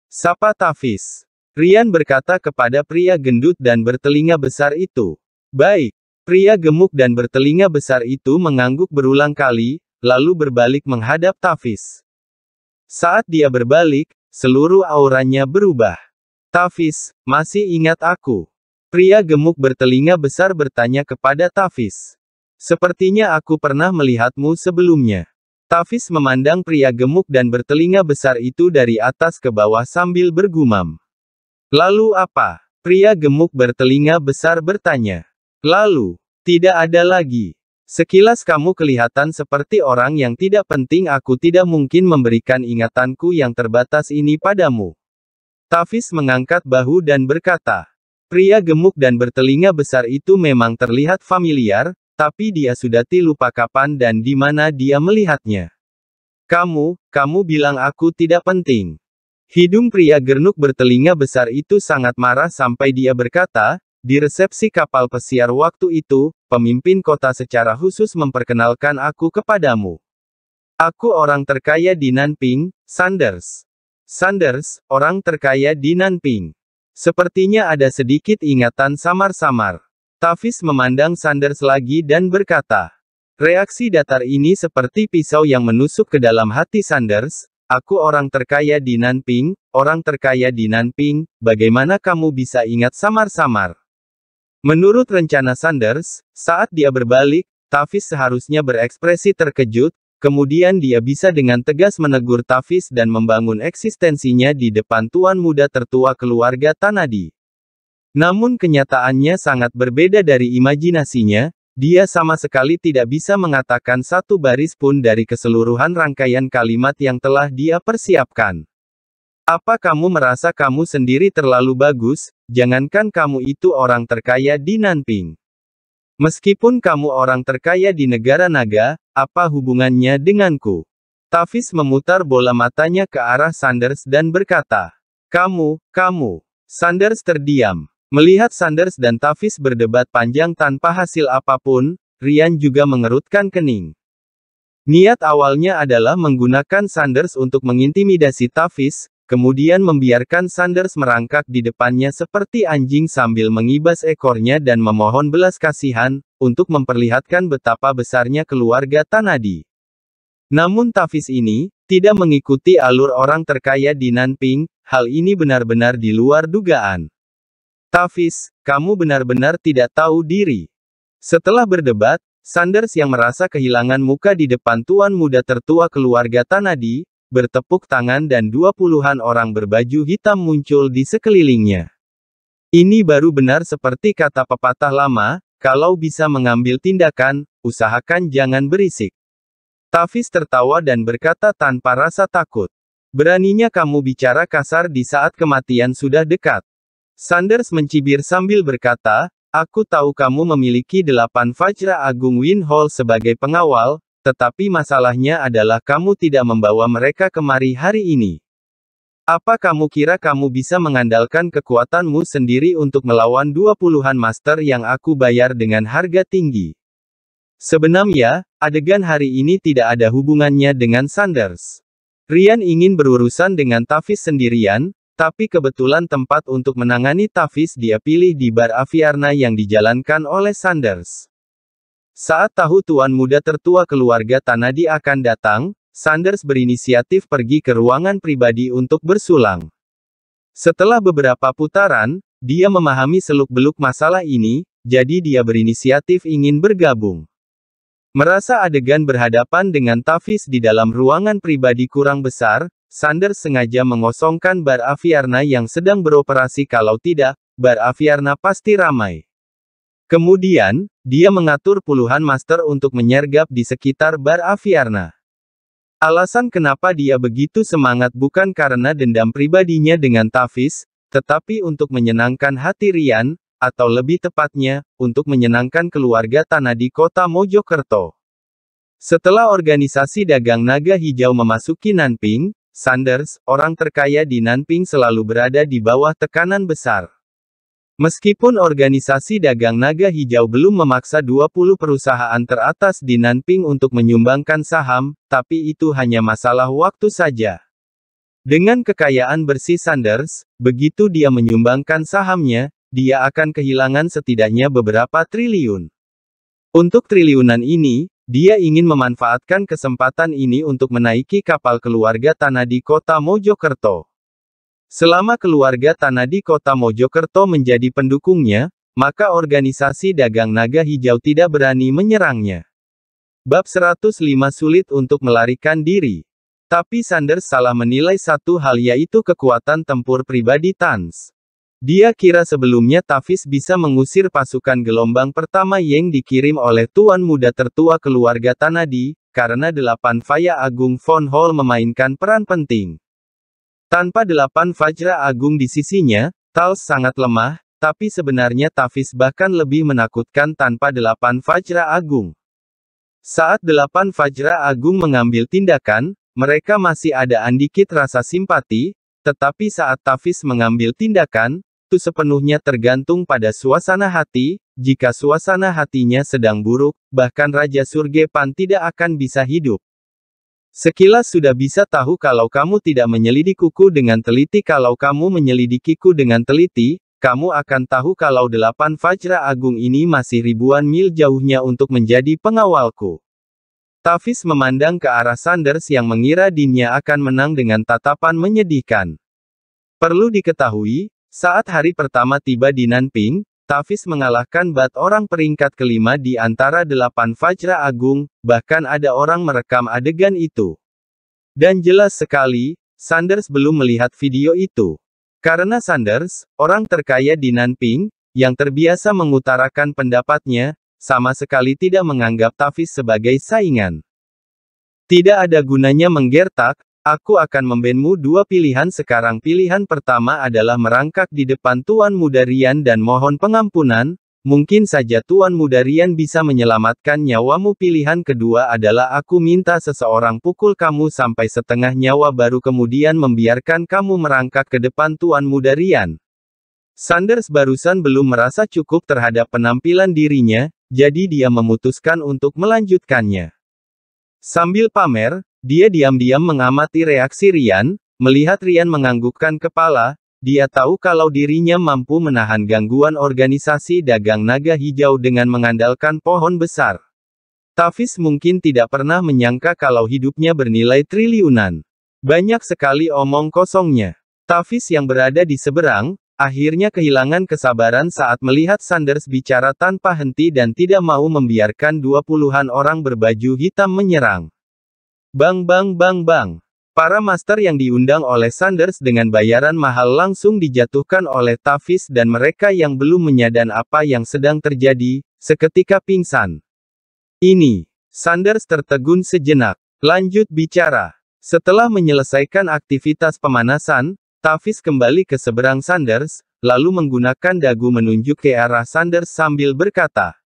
Sapa Tafis. Rian berkata kepada pria gendut dan bertelinga besar itu. Baik, pria gemuk dan bertelinga besar itu mengangguk berulang kali, lalu berbalik menghadap Tafis. Saat dia berbalik, seluruh auranya berubah. Tafis, masih ingat aku? Pria gemuk bertelinga besar bertanya kepada Tafis. Sepertinya aku pernah melihatmu sebelumnya. Tafis memandang pria gemuk dan bertelinga besar itu dari atas ke bawah sambil bergumam. Lalu apa? Pria gemuk bertelinga besar bertanya. Lalu, tidak ada lagi. Sekilas kamu kelihatan seperti orang yang tidak penting aku tidak mungkin memberikan ingatanku yang terbatas ini padamu. Tafis mengangkat bahu dan berkata, pria gemuk dan bertelinga besar itu memang terlihat familiar, tapi dia sudah lupa kapan dan di mana dia melihatnya. Kamu, kamu bilang aku tidak penting. Hidung pria gernuk bertelinga besar itu sangat marah sampai dia berkata, di resepsi kapal pesiar waktu itu, pemimpin kota secara khusus memperkenalkan aku kepadamu. Aku orang terkaya di Nanping, Sanders. Sanders, orang terkaya di Nanping. Sepertinya ada sedikit ingatan samar-samar. Tavis memandang Sanders lagi dan berkata, Reaksi datar ini seperti pisau yang menusuk ke dalam hati Sanders, Aku orang terkaya di Nanping, orang terkaya di Nanping, bagaimana kamu bisa ingat samar-samar? Menurut rencana Sanders, saat dia berbalik, Tavis seharusnya berekspresi terkejut, kemudian dia bisa dengan tegas menegur Tavis dan membangun eksistensinya di depan tuan muda tertua keluarga Tanadi. Namun kenyataannya sangat berbeda dari imajinasinya, dia sama sekali tidak bisa mengatakan satu baris pun dari keseluruhan rangkaian kalimat yang telah dia persiapkan. Apa kamu merasa kamu sendiri terlalu bagus? Jangankan kamu itu orang terkaya di Nanping. Meskipun kamu orang terkaya di negara naga, apa hubungannya denganku? Tafis memutar bola matanya ke arah Sanders dan berkata, Kamu, kamu. Sanders terdiam. Melihat Sanders dan Tafis berdebat panjang tanpa hasil apapun, Rian juga mengerutkan kening. Niat awalnya adalah menggunakan Sanders untuk mengintimidasi Tafis, Kemudian membiarkan Sanders merangkak di depannya seperti anjing sambil mengibas ekornya dan memohon belas kasihan, untuk memperlihatkan betapa besarnya keluarga Tanadi. Namun Tafis ini, tidak mengikuti alur orang terkaya di Nanping, hal ini benar-benar di luar dugaan. Tafis, kamu benar-benar tidak tahu diri. Setelah berdebat, Sanders yang merasa kehilangan muka di depan tuan muda tertua keluarga Tanadi, bertepuk tangan dan dua puluhan orang berbaju hitam muncul di sekelilingnya. Ini baru benar seperti kata pepatah lama, kalau bisa mengambil tindakan, usahakan jangan berisik. Tafis tertawa dan berkata tanpa rasa takut. Beraninya kamu bicara kasar di saat kematian sudah dekat. Sanders mencibir sambil berkata, Aku tahu kamu memiliki delapan Vajra Agung Winhol sebagai pengawal, tetapi masalahnya adalah kamu tidak membawa mereka kemari hari ini. Apa kamu kira kamu bisa mengandalkan kekuatanmu sendiri untuk melawan dua puluhan master yang aku bayar dengan harga tinggi? Sebenarnya, adegan hari ini tidak ada hubungannya dengan Sanders. Rian ingin berurusan dengan Tavis sendirian, tapi kebetulan tempat untuk menangani Tavis dia pilih di bar Aviarna yang dijalankan oleh Sanders. Saat tahu tuan muda tertua keluarga Tanadi akan datang, Sanders berinisiatif pergi ke ruangan pribadi untuk bersulang. Setelah beberapa putaran, dia memahami seluk-beluk masalah ini, jadi dia berinisiatif ingin bergabung. Merasa adegan berhadapan dengan Tafis di dalam ruangan pribadi kurang besar, Sanders sengaja mengosongkan bar Aviarna yang sedang beroperasi kalau tidak, bar Aviarna pasti ramai. Kemudian, dia mengatur puluhan master untuk menyergap di sekitar bar Aviarna. Alasan kenapa dia begitu semangat bukan karena dendam pribadinya dengan Tafis, tetapi untuk menyenangkan hati Rian, atau lebih tepatnya, untuk menyenangkan keluarga tanah di kota Mojokerto. Setelah organisasi dagang naga hijau memasuki Nanping, Sanders, orang terkaya di Nanping selalu berada di bawah tekanan besar. Meskipun organisasi dagang naga hijau belum memaksa 20 perusahaan teratas di Nanping untuk menyumbangkan saham, tapi itu hanya masalah waktu saja. Dengan kekayaan bersih Sanders, begitu dia menyumbangkan sahamnya, dia akan kehilangan setidaknya beberapa triliun. Untuk triliunan ini, dia ingin memanfaatkan kesempatan ini untuk menaiki kapal keluarga tanah di kota Mojokerto. Selama keluarga Tanadi Kota Mojokerto menjadi pendukungnya, maka organisasi dagang naga hijau tidak berani menyerangnya. Bab 105 sulit untuk melarikan diri. Tapi Sanders salah menilai satu hal yaitu kekuatan tempur pribadi Tans. Dia kira sebelumnya Tafis bisa mengusir pasukan gelombang pertama yang dikirim oleh tuan muda tertua keluarga Tanadi, karena delapan Faya Agung von Hall memainkan peran penting. Tanpa delapan fajra Agung di sisinya, Taos sangat lemah, tapi sebenarnya Tafis bahkan lebih menakutkan tanpa delapan fajra Agung. Saat delapan fajra Agung mengambil tindakan, mereka masih ada andikit rasa simpati, tetapi saat Tafis mengambil tindakan, itu sepenuhnya tergantung pada suasana hati, jika suasana hatinya sedang buruk, bahkan Raja Pan tidak akan bisa hidup. Sekilas sudah bisa tahu kalau kamu tidak menyelidikiku dengan teliti kalau kamu menyelidikiku dengan teliti, kamu akan tahu kalau delapan Fajra Agung ini masih ribuan mil jauhnya untuk menjadi pengawalku. Tafis memandang ke arah Sanders yang mengira Dinnya akan menang dengan tatapan menyedihkan. Perlu diketahui, saat hari pertama tiba di Nanping, Tafis mengalahkan Bat orang peringkat kelima di antara delapan Fajra Agung, bahkan ada orang merekam adegan itu. Dan jelas sekali, Sanders belum melihat video itu. Karena Sanders, orang terkaya di Nanping, yang terbiasa mengutarakan pendapatnya, sama sekali tidak menganggap Tafis sebagai saingan. Tidak ada gunanya menggertak, Aku akan membenmu dua pilihan sekarang pilihan pertama adalah merangkak di depan Tuan Mudarian dan mohon pengampunan, mungkin saja Tuan Mudarian bisa menyelamatkan nyawamu pilihan kedua adalah aku minta seseorang pukul kamu sampai setengah nyawa baru kemudian membiarkan kamu merangkak ke depan Tuan Mudarian. Sanders barusan belum merasa cukup terhadap penampilan dirinya, jadi dia memutuskan untuk melanjutkannya. Sambil pamer, dia diam-diam mengamati reaksi Rian, melihat Rian menganggukkan kepala, dia tahu kalau dirinya mampu menahan gangguan organisasi dagang naga hijau dengan mengandalkan pohon besar. Tafis mungkin tidak pernah menyangka kalau hidupnya bernilai triliunan. Banyak sekali omong kosongnya. Tafis yang berada di seberang, akhirnya kehilangan kesabaran saat melihat Sanders bicara tanpa henti dan tidak mau membiarkan dua puluhan orang berbaju hitam menyerang. Bang bang bang bang. Para master yang diundang oleh Sanders dengan bayaran mahal langsung dijatuhkan oleh Tavis dan mereka yang belum menyadari apa yang sedang terjadi, seketika pingsan. Ini, Sanders tertegun sejenak. Lanjut bicara. Setelah menyelesaikan aktivitas pemanasan, Tavis kembali ke seberang Sanders, lalu menggunakan dagu menunjuk ke arah Sanders sambil berkata,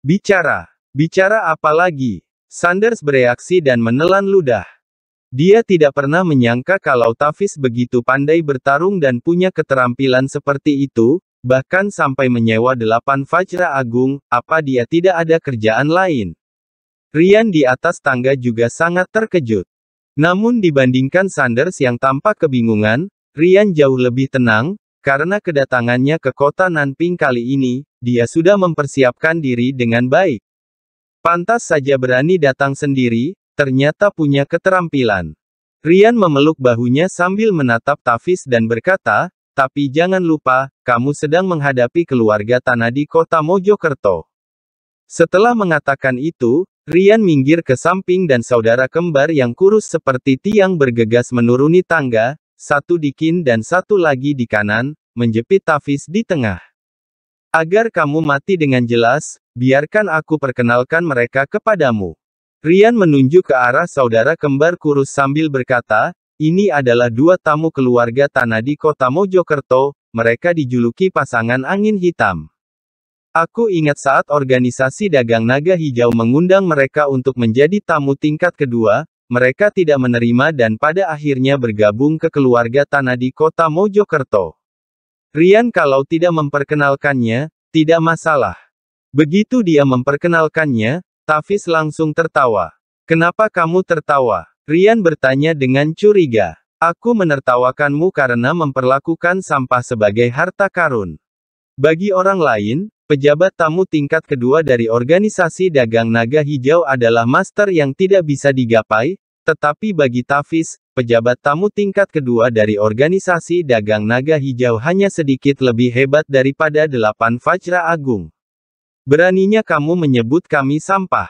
Bicara, bicara apa lagi? Sanders bereaksi dan menelan ludah. Dia tidak pernah menyangka kalau Tavis begitu pandai bertarung dan punya keterampilan seperti itu, bahkan sampai menyewa delapan Fajra Agung, apa dia tidak ada kerjaan lain. Rian di atas tangga juga sangat terkejut. Namun dibandingkan Sanders yang tampak kebingungan, Rian jauh lebih tenang, karena kedatangannya ke kota Nanping kali ini, dia sudah mempersiapkan diri dengan baik. Pantas saja berani datang sendiri, ternyata punya keterampilan. Rian memeluk bahunya sambil menatap Tafis dan berkata, tapi jangan lupa, kamu sedang menghadapi keluarga tanah di kota Mojokerto. Setelah mengatakan itu, Rian minggir ke samping dan saudara kembar yang kurus seperti tiang bergegas menuruni tangga, satu di kin dan satu lagi di kanan, menjepit Tafis di tengah. Agar kamu mati dengan jelas, biarkan aku perkenalkan mereka kepadamu. Rian menunjuk ke arah saudara kembar kurus sambil berkata, ini adalah dua tamu keluarga tanah di kota Mojokerto, mereka dijuluki pasangan angin hitam. Aku ingat saat organisasi dagang naga hijau mengundang mereka untuk menjadi tamu tingkat kedua, mereka tidak menerima dan pada akhirnya bergabung ke keluarga tanah di kota Mojokerto. Rian kalau tidak memperkenalkannya, tidak masalah. Begitu dia memperkenalkannya, Tafis langsung tertawa. Kenapa kamu tertawa? Rian bertanya dengan curiga. Aku menertawakanmu karena memperlakukan sampah sebagai harta karun. Bagi orang lain, pejabat tamu tingkat kedua dari organisasi dagang naga hijau adalah master yang tidak bisa digapai, tetapi bagi Tafis, pejabat tamu tingkat kedua dari organisasi dagang naga hijau hanya sedikit lebih hebat daripada delapan Fajra Agung. Beraninya kamu menyebut kami sampah.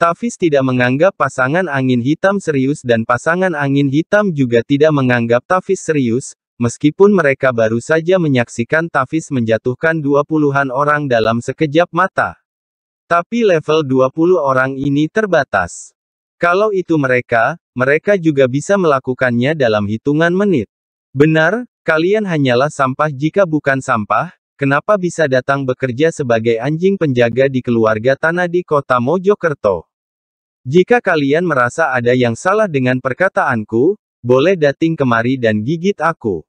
Tafis tidak menganggap pasangan angin hitam serius dan pasangan angin hitam juga tidak menganggap Tafis serius, meskipun mereka baru saja menyaksikan Tafis menjatuhkan dua puluhan orang dalam sekejap mata. Tapi level 20 orang ini terbatas. Kalau itu mereka, mereka juga bisa melakukannya dalam hitungan menit. Benar, kalian hanyalah sampah jika bukan sampah, kenapa bisa datang bekerja sebagai anjing penjaga di keluarga tanah di kota Mojokerto? Jika kalian merasa ada yang salah dengan perkataanku, boleh dating kemari dan gigit aku.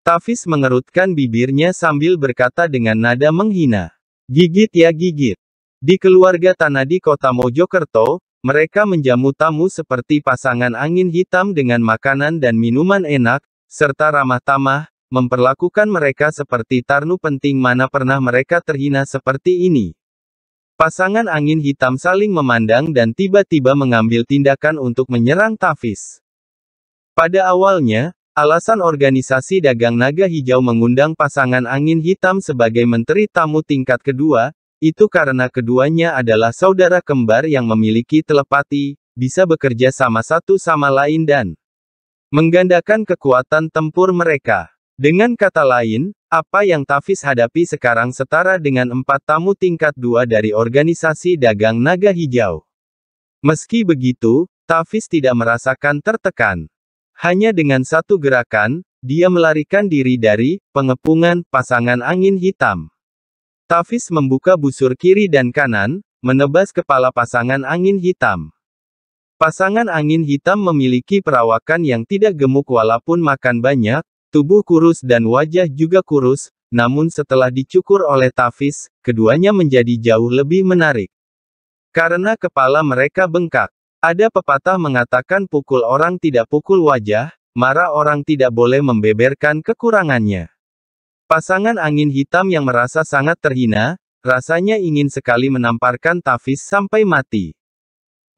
Tafis mengerutkan bibirnya sambil berkata dengan nada menghina. Gigit ya gigit. Di keluarga Tanadi Kota Mojokerto, mereka menjamu tamu seperti pasangan angin hitam dengan makanan dan minuman enak, serta ramah-tamah, memperlakukan mereka seperti tarnu penting mana pernah mereka terhina seperti ini. Pasangan angin hitam saling memandang dan tiba-tiba mengambil tindakan untuk menyerang Tafis. Pada awalnya, alasan organisasi dagang naga hijau mengundang pasangan angin hitam sebagai menteri tamu tingkat kedua, itu karena keduanya adalah saudara kembar yang memiliki telepati, bisa bekerja sama satu sama lain dan menggandakan kekuatan tempur mereka. Dengan kata lain, apa yang Tafis hadapi sekarang setara dengan empat tamu tingkat dua dari organisasi dagang naga hijau. Meski begitu, Tafis tidak merasakan tertekan. Hanya dengan satu gerakan, dia melarikan diri dari pengepungan pasangan angin hitam. Tafis membuka busur kiri dan kanan, menebas kepala pasangan angin hitam. Pasangan angin hitam memiliki perawakan yang tidak gemuk walaupun makan banyak, tubuh kurus dan wajah juga kurus, namun setelah dicukur oleh Tafis, keduanya menjadi jauh lebih menarik. Karena kepala mereka bengkak. Ada pepatah mengatakan pukul orang tidak pukul wajah, marah orang tidak boleh membeberkan kekurangannya. Pasangan angin hitam yang merasa sangat terhina, rasanya ingin sekali menamparkan Tafis sampai mati.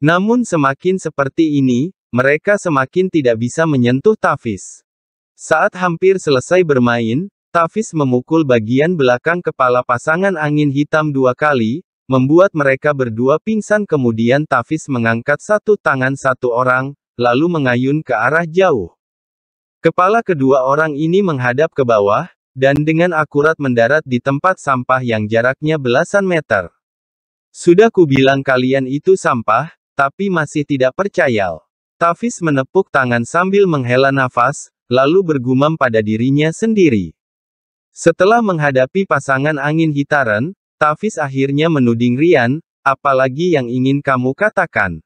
Namun semakin seperti ini, mereka semakin tidak bisa menyentuh Tafis. Saat hampir selesai bermain, Tafis memukul bagian belakang kepala pasangan angin hitam dua kali, membuat mereka berdua pingsan kemudian Tafis mengangkat satu tangan satu orang, lalu mengayun ke arah jauh. Kepala kedua orang ini menghadap ke bawah, dan dengan akurat mendarat di tempat sampah yang jaraknya belasan meter. Sudah kubilang kalian itu sampah, tapi masih tidak percaya. Tafis menepuk tangan sambil menghela nafas, lalu bergumam pada dirinya sendiri. Setelah menghadapi pasangan angin hitaran, Tafis akhirnya menuding Rian, apalagi yang ingin kamu katakan.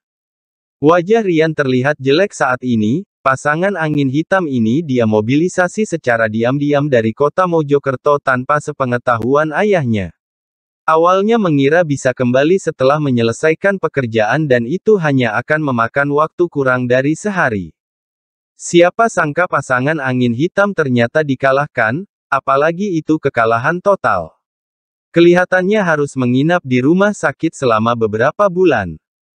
Wajah Rian terlihat jelek saat ini, Pasangan angin hitam ini dia mobilisasi secara diam-diam dari kota Mojokerto tanpa sepengetahuan ayahnya. Awalnya mengira bisa kembali setelah menyelesaikan pekerjaan dan itu hanya akan memakan waktu kurang dari sehari. Siapa sangka pasangan angin hitam ternyata dikalahkan, apalagi itu kekalahan total. Kelihatannya harus menginap di rumah sakit selama beberapa bulan.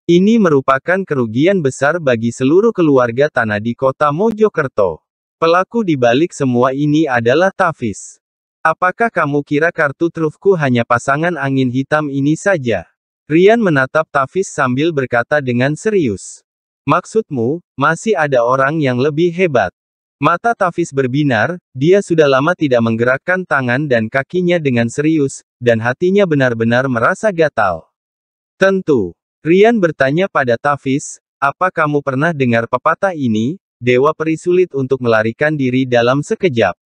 Ini merupakan kerugian besar bagi seluruh keluarga tanah di kota Mojokerto. Pelaku di balik semua ini adalah Tafis. Apakah kamu kira kartu trufku hanya pasangan angin hitam ini saja? Rian menatap Tafis sambil berkata dengan serius. Maksudmu, masih ada orang yang lebih hebat? Mata Tafis berbinar, dia sudah lama tidak menggerakkan tangan dan kakinya dengan serius, dan hatinya benar-benar merasa gatal. Tentu, Rian bertanya pada Tafis, apa kamu pernah dengar pepatah ini, Dewa Peri sulit untuk melarikan diri dalam sekejap.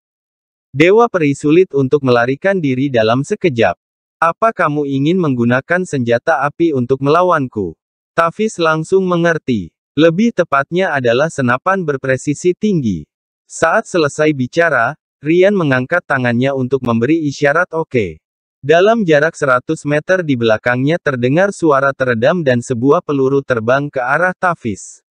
Dewa Peri sulit untuk melarikan diri dalam sekejap. Apa kamu ingin menggunakan senjata api untuk melawanku? Tafis langsung mengerti. Lebih tepatnya adalah senapan berpresisi tinggi. Saat selesai bicara, Rian mengangkat tangannya untuk memberi isyarat oke. Okay. Dalam jarak 100 meter di belakangnya terdengar suara teredam dan sebuah peluru terbang ke arah Tafis.